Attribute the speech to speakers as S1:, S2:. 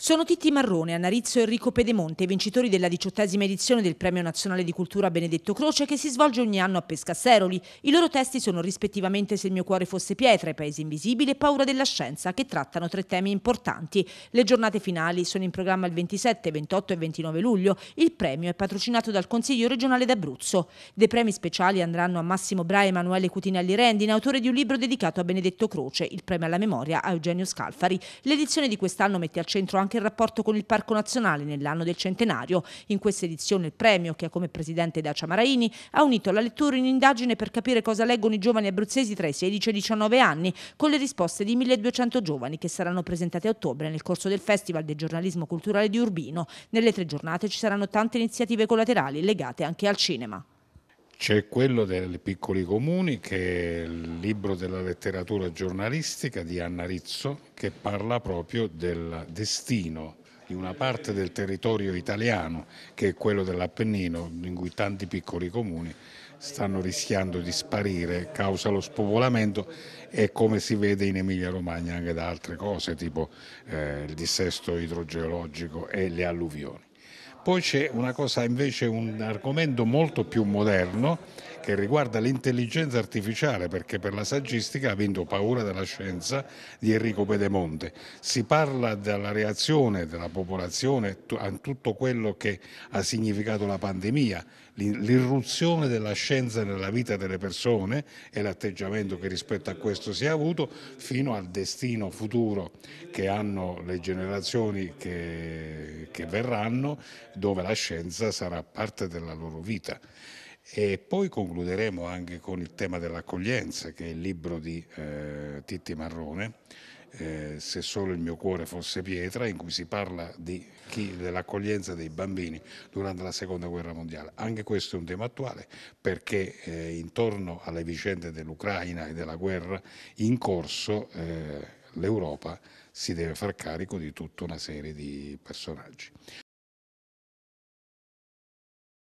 S1: Sono Titti Marrone, Annarizzo e Enrico Pedemonte, vincitori della diciottesima edizione del Premio Nazionale di Cultura Benedetto Croce che si svolge ogni anno a Pescasseroli. I loro testi sono rispettivamente Se il mio cuore fosse pietra, I paesi invisibili e Paura della scienza, che trattano tre temi importanti. Le giornate finali sono in programma il 27, 28 e 29 luglio. Il premio è patrocinato dal Consiglio regionale d'Abruzzo. Dei premi speciali andranno a Massimo Bra e Emanuele Cutinelli Rendin, autore di un libro dedicato a Benedetto Croce, il premio alla memoria a Eugenio Scalfari. L'edizione di quest'anno mette al centro anche anche il rapporto con il Parco Nazionale nell'anno del centenario. In questa edizione il premio, che ha come presidente Dacia Maraini, ha unito la lettura in indagine per capire cosa leggono i giovani abruzzesi tra i 16 e i 19 anni, con le risposte di 1200 giovani che saranno presentate a ottobre nel corso del Festival del giornalismo culturale di Urbino. Nelle tre giornate ci saranno tante iniziative collaterali legate anche al cinema.
S2: C'è quello dei piccoli comuni, che è il libro della letteratura giornalistica di Anna Rizzo, che parla proprio del destino di una parte del territorio italiano, che è quello dell'Appennino, in cui tanti piccoli comuni stanno rischiando di sparire causa lo spopolamento e come si vede in Emilia Romagna anche da altre cose, tipo eh, il dissesto idrogeologico e le alluvioni. Poi c'è una cosa invece, un argomento molto più moderno che riguarda l'intelligenza artificiale, perché per la saggistica ha vinto Paura della scienza di Enrico Pedemonte. Si parla della reazione della popolazione a tutto quello che ha significato la pandemia, l'irruzione della scienza nella vita delle persone e l'atteggiamento che rispetto a questo si è avuto fino al destino futuro che hanno le generazioni che, che verranno dove la scienza sarà parte della loro vita. E poi concluderemo anche con il tema dell'accoglienza, che è il libro di eh, Titti Marrone, eh, Se solo il mio cuore fosse pietra, in cui si parla chi, dell'accoglienza dei bambini durante la seconda guerra mondiale. Anche questo è un tema attuale perché eh, intorno alle vicende dell'Ucraina e della guerra in corso eh, l'Europa si deve far carico di tutta una serie di personaggi.